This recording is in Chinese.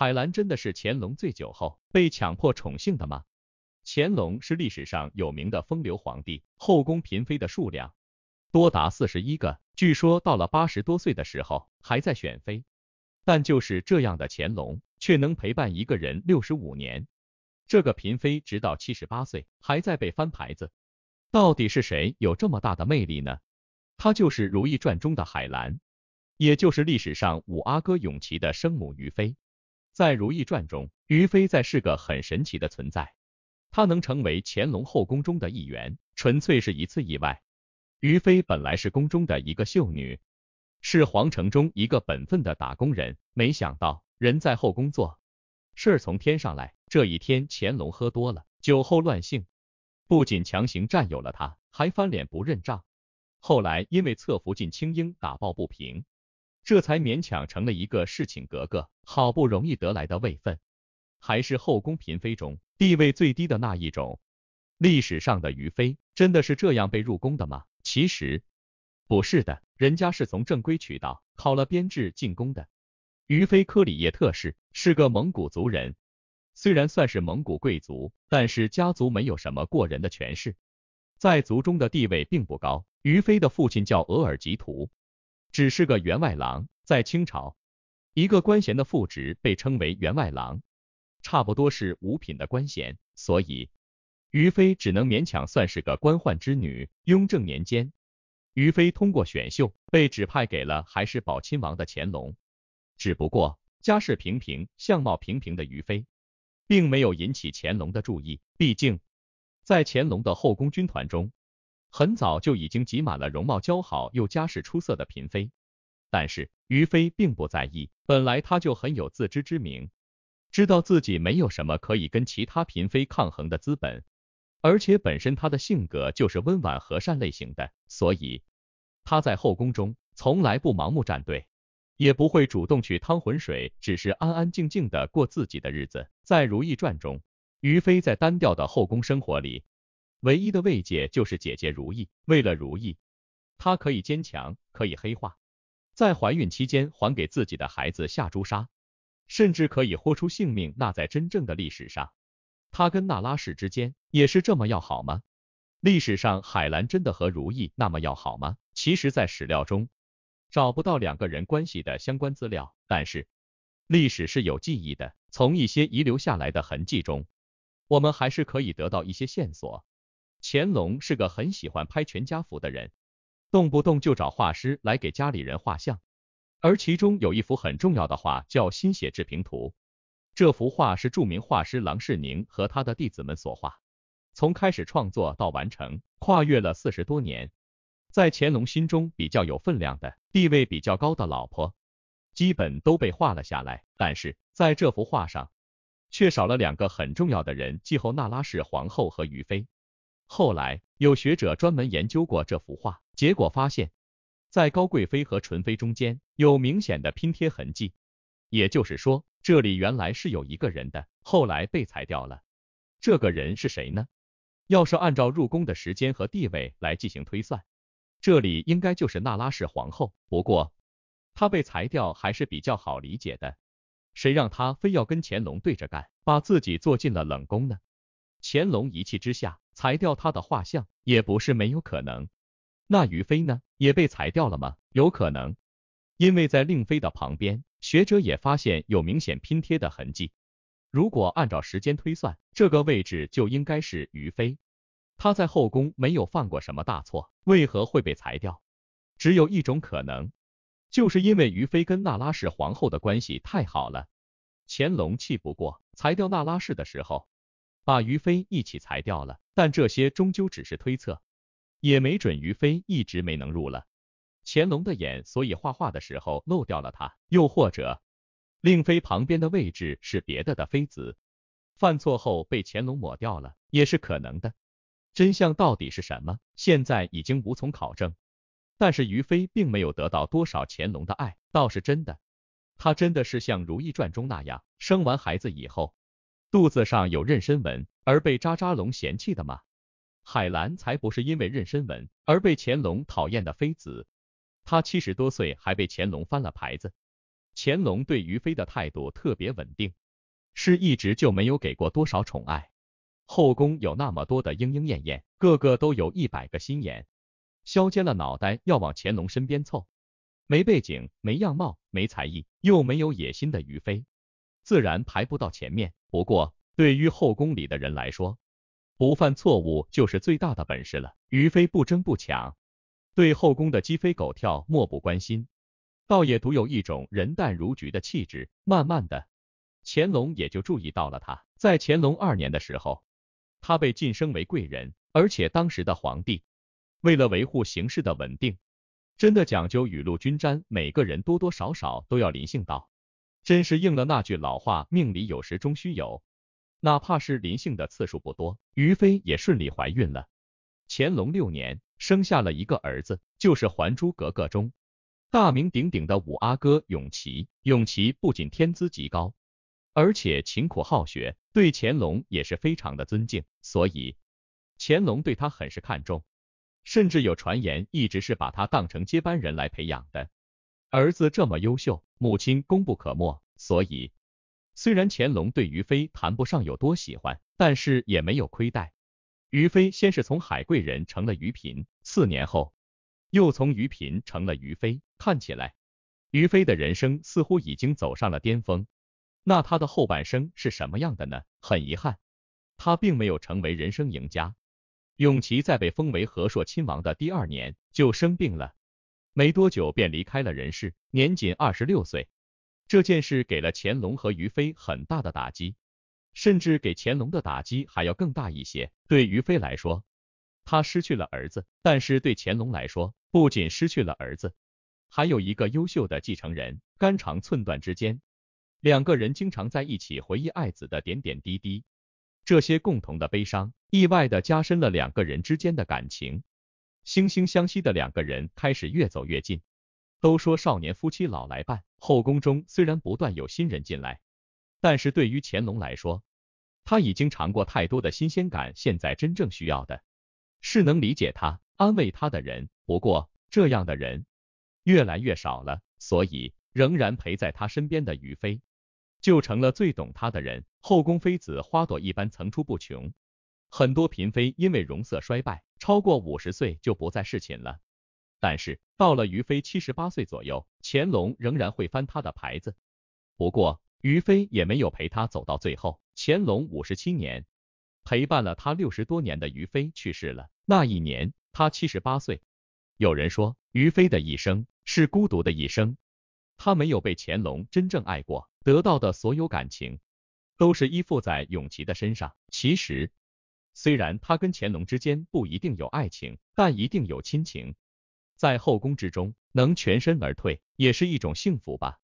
海兰真的是乾隆醉酒后被强迫宠幸的吗？乾隆是历史上有名的风流皇帝，后宫嫔妃的数量多达四十一个，据说到了八十多岁的时候还在选妃。但就是这样的乾隆，却能陪伴一个人六十五年，这个嫔妃直到七十八岁还在被翻牌子。到底是谁有这么大的魅力呢？她就是《如懿传》中的海兰，也就是历史上五阿哥永琪的生母于妃。在《如懿传》中，于妃在是个很神奇的存在。她能成为乾隆后宫中的一员，纯粹是一次意外。于妃本来是宫中的一个秀女，是皇城中一个本分的打工人。没想到人在后宫做，事儿从天上来。这一天，乾隆喝多了，酒后乱性，不仅强行占有了她，还翻脸不认账。后来因为侧福晋青樱打抱不平。这才勉强成了一个侍寝格格，好不容易得来的位分，还是后宫嫔妃中地位最低的那一种。历史上的于妃真的是这样被入宫的吗？其实不是的，人家是从正规渠道考了编制进宫的。于妃科里叶特氏是个蒙古族人，虽然算是蒙古贵族，但是家族没有什么过人的权势，在族中的地位并不高。于妃的父亲叫额尔吉图。只是个员外郎，在清朝，一个官衔的副职被称为员外郎，差不多是五品的官衔，所以于妃只能勉强算是个官宦之女。雍正年间，于妃通过选秀被指派给了还是宝亲王的乾隆，只不过家世平平、相貌平平的于妃，并没有引起乾隆的注意，毕竟在乾隆的后宫军团中。很早就已经挤满了容貌姣好又家世出色的嫔妃，但是于妃并不在意，本来她就很有自知之明，知道自己没有什么可以跟其他嫔妃抗衡的资本，而且本身她的性格就是温婉和善类型的，所以她在后宫中从来不盲目站队，也不会主动去趟浑水，只是安安静静的过自己的日子。在《如懿传》中，于妃在单调的后宫生活里。唯一的慰藉就是姐姐如意，为了如意，她可以坚强，可以黑化，在怀孕期间还给自己的孩子下朱砂，甚至可以豁出性命。那在真正的历史上，她跟那拉氏之间也是这么要好吗？历史上海兰真的和如意那么要好吗？其实，在史料中找不到两个人关系的相关资料，但是历史是有记忆的，从一些遗留下来的痕迹中，我们还是可以得到一些线索。乾隆是个很喜欢拍全家福的人，动不动就找画师来给家里人画像，而其中有一幅很重要的画叫《心血制平图》，这幅画是著名画师郎世宁和他的弟子们所画，从开始创作到完成跨越了四十多年，在乾隆心中比较有分量的、地位比较高的老婆，基本都被画了下来，但是在这幅画上却少了两个很重要的人，继后那拉氏皇后和于妃。后来有学者专门研究过这幅画，结果发现，在高贵妃和纯妃中间有明显的拼贴痕迹，也就是说这里原来是有一个人的，后来被裁掉了。这个人是谁呢？要是按照入宫的时间和地位来进行推算，这里应该就是那拉氏皇后。不过她被裁掉还是比较好理解的，谁让她非要跟乾隆对着干，把自己做进了冷宫呢？乾隆一气之下。裁掉他的画像也不是没有可能，那于妃呢？也被裁掉了吗？有可能，因为在令妃的旁边，学者也发现有明显拼贴的痕迹。如果按照时间推算，这个位置就应该是于妃。她在后宫没有犯过什么大错，为何会被裁掉？只有一种可能，就是因为于妃跟那拉氏皇后的关系太好了。乾隆气不过，裁掉那拉氏的时候。把于妃一起裁掉了，但这些终究只是推测，也没准于妃一直没能入了乾隆的眼，所以画画的时候漏掉了它，又或者令妃旁边的位置是别的的妃子，犯错后被乾隆抹掉了，也是可能的。真相到底是什么？现在已经无从考证。但是于妃并没有得到多少乾隆的爱，倒是真的，她真的是像《如懿传》中那样，生完孩子以后。肚子上有妊娠纹而被渣渣龙嫌弃的吗？海兰才不是因为妊娠纹而被乾隆讨厌的妃子，她七十多岁还被乾隆翻了牌子。乾隆对于妃的态度特别稳定，是一直就没有给过多少宠爱。后宫有那么多的莺莺燕燕，个个都有一百个心眼，削尖了脑袋要往乾隆身边凑。没背景、没样貌、没才艺，又没有野心的于妃。自然排不到前面，不过对于后宫里的人来说，不犯错误就是最大的本事了。于妃不争不抢，对后宫的鸡飞狗跳漠不关心，倒也独有一种人淡如菊的气质。慢慢的，乾隆也就注意到了他。在乾隆二年的时候，他被晋升为贵人，而且当时的皇帝为了维护形势的稳定，真的讲究雨露均沾，每个人多多少少都要临幸到。真是应了那句老话，命里有时终须有，哪怕是临幸的次数不多，于飞也顺利怀孕了。乾隆六年，生下了一个儿子，就是《还珠格格》中大名鼎鼎的五阿哥永琪。永琪不仅天资极高，而且勤苦好学，对乾隆也是非常的尊敬，所以乾隆对他很是看重，甚至有传言一直是把他当成接班人来培养的。儿子这么优秀，母亲功不可没。所以，虽然乾隆对于妃谈不上有多喜欢，但是也没有亏待。于妃先是从海贵人成了于嫔，四年后又从于嫔成了于妃。看起来，于妃的人生似乎已经走上了巅峰。那她的后半生是什么样的呢？很遗憾，她并没有成为人生赢家。永琪在被封为和硕亲王的第二年就生病了。没多久便离开了人世，年仅二十六岁。这件事给了乾隆和于妃很大的打击，甚至给乾隆的打击还要更大一些。对于妃来说，他失去了儿子，但是对乾隆来说，不仅失去了儿子，还有一个优秀的继承人。肝肠寸断之间，两个人经常在一起回忆爱子的点点滴滴，这些共同的悲伤意外的加深了两个人之间的感情。惺惺相惜的两个人开始越走越近。都说少年夫妻老来伴，后宫中虽然不断有新人进来，但是对于乾隆来说，他已经尝过太多的新鲜感，现在真正需要的是能理解他、安慰他的人。不过这样的人越来越少了，所以仍然陪在他身边的愉妃就成了最懂他的人。后宫妃子花朵一般层出不穷，很多嫔妃因为容色衰败。超过五十岁就不再侍寝了，但是到了于妃七十八岁左右，乾隆仍然会翻他的牌子。不过于飞也没有陪他走到最后。乾隆五十七年，陪伴了他六十多年的于飞去世了，那一年他七十八岁。有人说于飞的一生是孤独的一生，她没有被乾隆真正爱过，得到的所有感情都是依附在永琪的身上。其实。虽然他跟乾隆之间不一定有爱情，但一定有亲情。在后宫之中能全身而退，也是一种幸福吧。